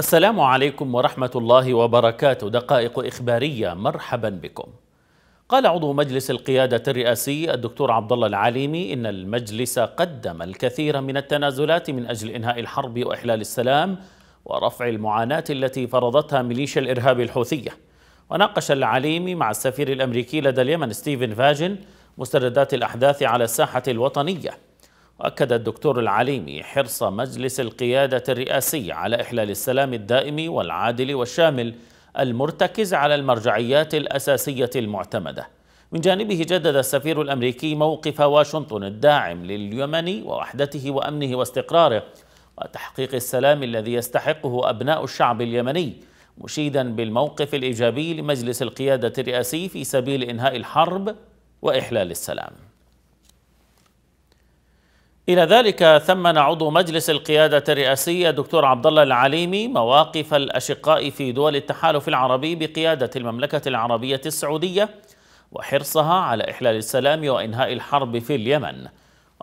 السلام عليكم ورحمة الله وبركاته دقائق إخبارية مرحبا بكم قال عضو مجلس القيادة الرئاسي الدكتور عبد الله العليمي إن المجلس قدم الكثير من التنازلات من أجل إنهاء الحرب وإحلال السلام ورفع المعاناة التي فرضتها ميليشيا الإرهاب الحوثية وناقش العليمي مع السفير الأمريكي لدى اليمن ستيفن فاجن مستردات الأحداث على الساحة الوطنية وأكد الدكتور العليمي حرص مجلس القيادة الرئاسي على إحلال السلام الدائم والعادل والشامل المرتكز على المرجعيات الأساسية المعتمدة من جانبه جدد السفير الأمريكي موقف واشنطن الداعم لليمن ووحدته وأمنه واستقراره وتحقيق السلام الذي يستحقه أبناء الشعب اليمني مشيدا بالموقف الإيجابي لمجلس القيادة الرئاسي في سبيل إنهاء الحرب وإحلال السلام إلى ذلك ثمن عضو مجلس القيادة الرئاسية دكتور عبد الله العليمي مواقف الأشقاء في دول التحالف العربي بقيادة المملكة العربية السعودية وحرصها على إحلال السلام وإنهاء الحرب في اليمن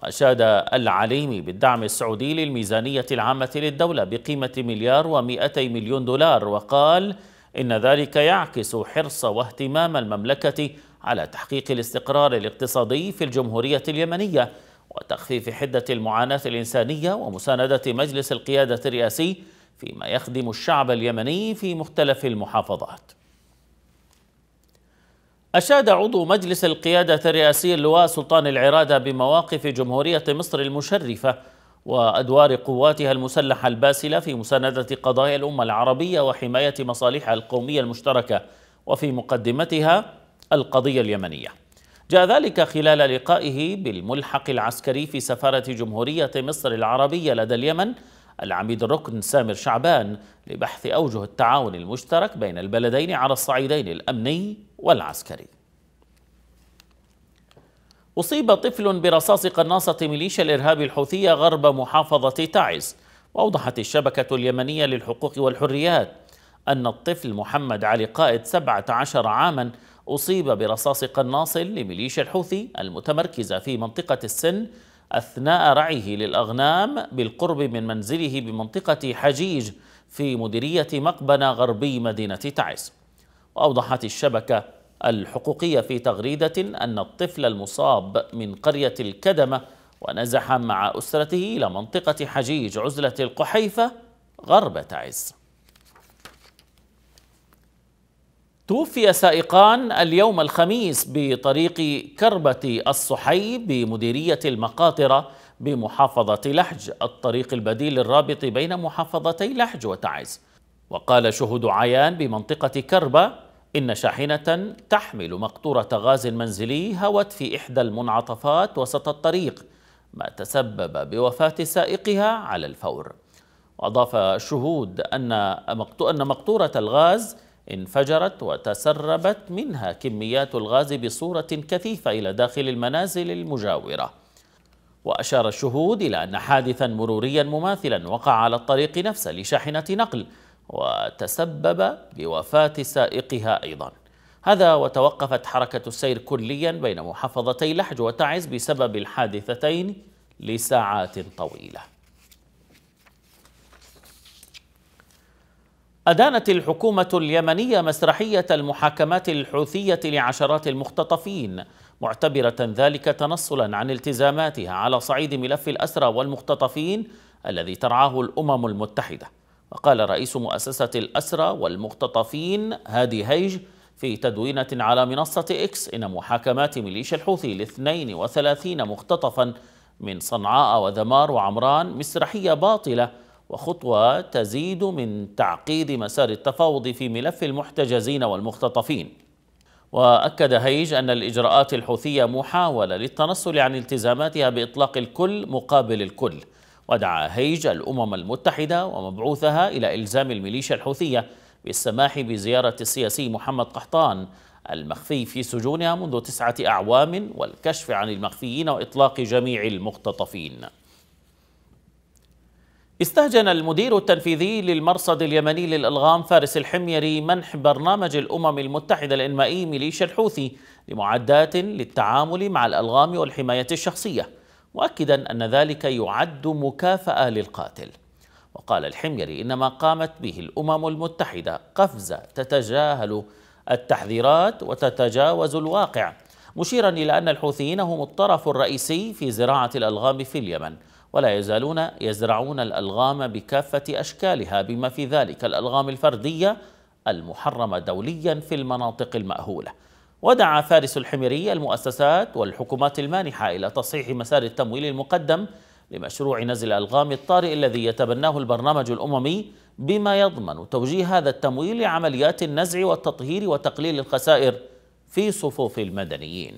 وأشاد العليمي بالدعم السعودي للميزانية العامة للدولة بقيمة مليار ومئتي مليون دولار وقال إن ذلك يعكس حرص واهتمام المملكة على تحقيق الاستقرار الاقتصادي في الجمهورية اليمنية وتخفيف حدة المعاناة الإنسانية ومساندة مجلس القيادة الرئاسي فيما يخدم الشعب اليمني في مختلف المحافظات أشاد عضو مجلس القيادة الرئاسي اللواء سلطان العرادة بمواقف جمهورية مصر المشرفة وأدوار قواتها المسلحة الباسلة في مساندة قضايا الأمة العربية وحماية مصالحها القومية المشتركة وفي مقدمتها القضية اليمنية جاء ذلك خلال لقائه بالملحق العسكري في سفارة جمهورية مصر العربية لدى اليمن العميد الركن سامر شعبان لبحث أوجه التعاون المشترك بين البلدين على الصعيدين الأمني والعسكري أصيب طفل برصاص قناصة ميليشيا الإرهاب الحوثية غرب محافظة تعز وأوضحت الشبكة اليمنية للحقوق والحريات أن الطفل محمد علي قائد 17 عاما أصيب برصاص قناص لميليشيا الحوثي المتمركزة في منطقة السن أثناء رعيه للأغنام بالقرب من منزله بمنطقة حجيج في مديرية مقبنة غربي مدينة تعز وأوضحت الشبكة الحقوقية في تغريدة أن الطفل المصاب من قرية الكدمة ونزح مع أسرته إلى منطقة حجيج عزلة القحيفة غرب تعز توفي سائقان اليوم الخميس بطريق كربة الصحي بمديرية المقاطرة بمحافظة لحج الطريق البديل الرابط بين محافظتي لحج وتعز وقال شهود عيان بمنطقة كربة إن شاحنة تحمل مقطورة غاز منزلي هوت في إحدى المنعطفات وسط الطريق ما تسبب بوفاة سائقها على الفور وأضاف الشهود أن مقطورة الغاز انفجرت وتسربت منها كميات الغاز بصورة كثيفة إلى داخل المنازل المجاورة وأشار الشهود إلى أن حادثا مروريا مماثلا وقع على الطريق نفسه لشاحنة نقل وتسبب بوفاة سائقها أيضا هذا وتوقفت حركة السير كليا بين محافظتي لحج وتعز بسبب الحادثتين لساعات طويله أدانت الحكومة اليمنية مسرحية المحاكمات الحوثية لعشرات المختطفين معتبرة ذلك تنصلا عن التزاماتها على صعيد ملف الأسرى والمختطفين الذي ترعاه الأمم المتحدة وقال رئيس مؤسسة الأسرى والمختطفين هادي هيج في تدوينة على منصة إكس إن محاكمات ميليشيا الحوثي لاثنين وثلاثين مختطفا من صنعاء وذمار وعمران مسرحية باطلة وخطوة تزيد من تعقيد مسار التفاوض في ملف المحتجزين والمختطفين وأكد هيج أن الإجراءات الحوثية محاولة للتنصل عن التزاماتها بإطلاق الكل مقابل الكل ودعا هيج الأمم المتحدة ومبعوثها إلى إلزام الميليشيا الحوثية بالسماح بزيارة السياسي محمد قحطان المخفي في سجونها منذ تسعة أعوام والكشف عن المخفيين وإطلاق جميع المختطفين استهجن المدير التنفيذي للمرصد اليمني للألغام فارس الحميري منح برنامج الأمم المتحدة الإنمائي ميليشيا الحوثي لمعدات للتعامل مع الألغام والحماية الشخصية مؤكدا أن ذلك يعد مكافأة للقاتل وقال الحميري إن ما قامت به الأمم المتحدة قفزة تتجاهل التحذيرات وتتجاوز الواقع مشيرا إلى أن الحوثيين هم الطرف الرئيسي في زراعة الألغام في اليمن ولا يزالون يزرعون الألغام بكافة أشكالها بما في ذلك الألغام الفردية المحرمة دوليا في المناطق المأهولة ودعا فارس الحميري المؤسسات والحكومات المانحة إلى تصحيح مسار التمويل المقدم لمشروع نزل الألغام الطارئ الذي يتبناه البرنامج الأممي بما يضمن توجيه هذا التمويل لعمليات النزع والتطهير وتقليل الخسائر في صفوف المدنيين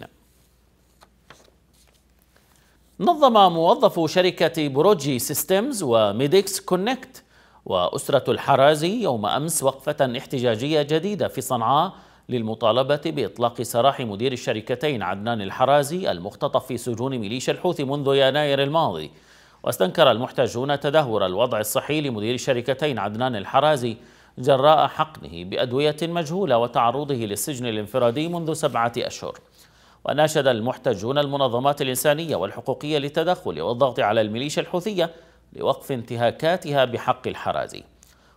نظم موظفو شركة بروجي سيستمز وميديكس كونكت وأسرة الحرازي يوم أمس وقفة احتجاجية جديدة في صنعاء للمطالبة بإطلاق سراح مدير الشركتين عدنان الحرازي المختطف في سجون ميليشيا الحوثي منذ يناير الماضي واستنكر المحتجون تدهور الوضع الصحي لمدير الشركتين عدنان الحرازي جراء حقنه بأدوية مجهولة وتعرضه للسجن الانفرادي منذ سبعة أشهر وناشد المحتجون المنظمات الإنسانية والحقوقية للتدخل والضغط على الميليشيا الحوثية لوقف انتهاكاتها بحق الحرازي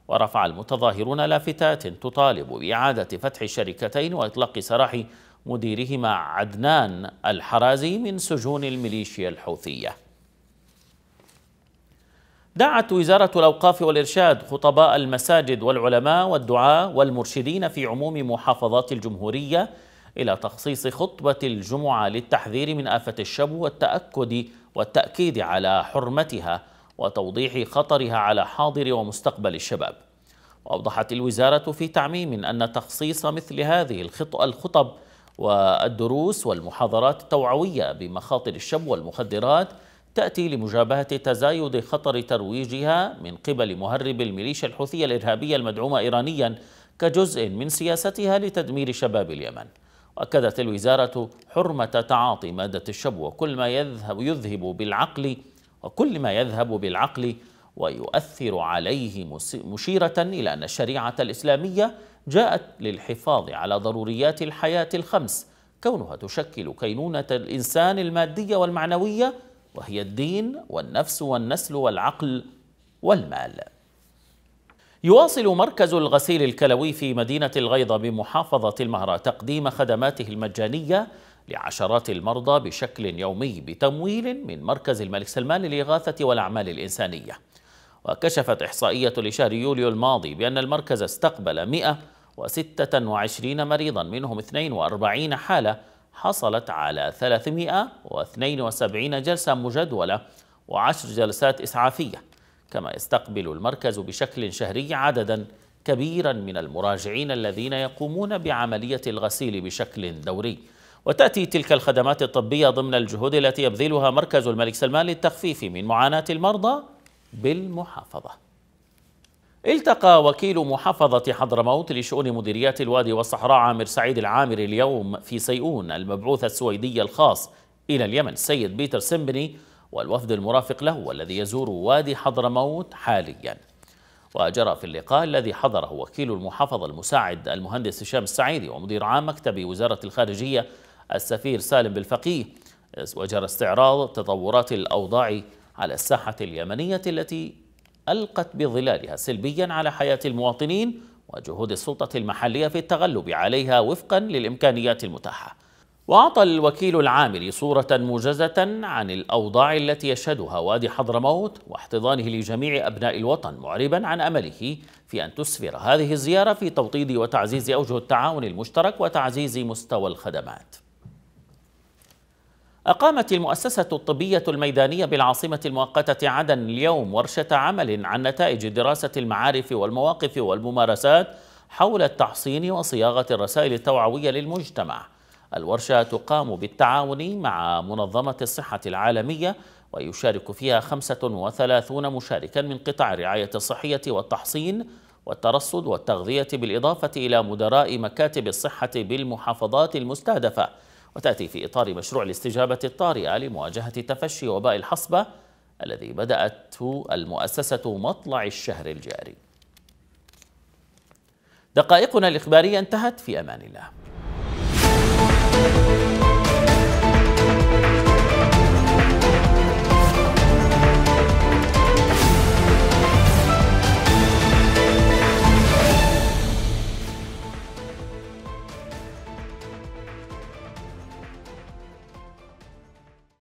ورفع المتظاهرون لافتات تطالب بإعادة فتح الشركتين وإطلاق سراح مديرهما عدنان الحرازي من سجون الميليشيا الحوثية دعت وزارة الأوقاف والإرشاد خطباء المساجد والعلماء والدعاء والمرشدين في عموم محافظات الجمهورية إلى تخصيص خطبة الجمعة للتحذير من آفة الشبو والتأكد والتأكيد على حرمتها وتوضيح خطرها على حاضر ومستقبل الشباب وأوضحت الوزارة في تعميم أن تخصيص مثل هذه الخطب والدروس والمحاضرات التوعوية بمخاطر الشبو والمخدرات تأتي لمجابهة تزايد خطر ترويجها من قبل مهرب الميليشيا الحوثية الإرهابية المدعومة إيرانياً كجزء من سياستها لتدمير شباب اليمن أكدت الوزارة حرمة تعاطي مادة الشبو وكل ما يذهب يذهب بالعقل وكل ما يذهب بالعقل ويؤثر عليه مشيرة إلى أن الشريعة الإسلامية جاءت للحفاظ على ضروريات الحياة الخمس كونها تشكل كينونة الإنسان المادية والمعنوية وهي الدين والنفس والنسل والعقل والمال يواصل مركز الغسيل الكلوي في مدينة الغيضة بمحافظة المهرة تقديم خدماته المجانية لعشرات المرضى بشكل يومي بتمويل من مركز الملك سلمان للإغاثة والأعمال الإنسانية وكشفت إحصائية لشهر يوليو الماضي بأن المركز استقبل 126 مريضا منهم 42 حالة حصلت على 372 جلسة مجدولة وعشر جلسات إسعافية كما يستقبل المركز بشكل شهري عددا كبيرا من المراجعين الذين يقومون بعملية الغسيل بشكل دوري وتأتي تلك الخدمات الطبية ضمن الجهود التي يبذلها مركز الملك سلمان للتخفيف من معاناة المرضى بالمحافظة التقى وكيل محافظة حضرموت لشؤون مديريات الوادي والصحراء عامر سعيد العامر اليوم في سيئون المبعوث السويدي الخاص إلى اليمن السيد بيتر سيمبني والوفد المرافق له والذي يزور وادي حضرموت حاليا وجرى في اللقاء الذي حضره وكيل المحافظة المساعد المهندس هشام السعيدي ومدير عام مكتب وزارة الخارجية السفير سالم بالفقيه وجرى استعراض تطورات الأوضاع على الساحة اليمنية التي ألقت بظلالها سلبيا على حياة المواطنين وجهود السلطة المحلية في التغلب عليها وفقا للإمكانيات المتاحة وأعطى الوكيل العامل صورة موجزة عن الأوضاع التي يشهدها وادي حضرموت واحتضانه لجميع أبناء الوطن معربا عن أمله في أن تسفر هذه الزيارة في توطيد وتعزيز أوجه التعاون المشترك وتعزيز مستوى الخدمات أقامت المؤسسة الطبية الميدانية بالعاصمة المؤقتة عدن اليوم ورشة عمل عن نتائج دراسة المعارف والمواقف والممارسات حول التحصين وصياغة الرسائل التوعوية للمجتمع الورشة تقام بالتعاون مع منظمة الصحة العالمية ويشارك فيها 35 مشاركا من قطاع الرعاية الصحية والتحصين والترصد والتغذية بالإضافة إلى مدراء مكاتب الصحة بالمحافظات المستهدفة وتأتي في إطار مشروع الاستجابة الطارئة لمواجهة تفشي وباء الحصبة الذي بدأت المؤسسة مطلع الشهر الجاري دقائقنا الإخبارية انتهت في أمان الله Thank you.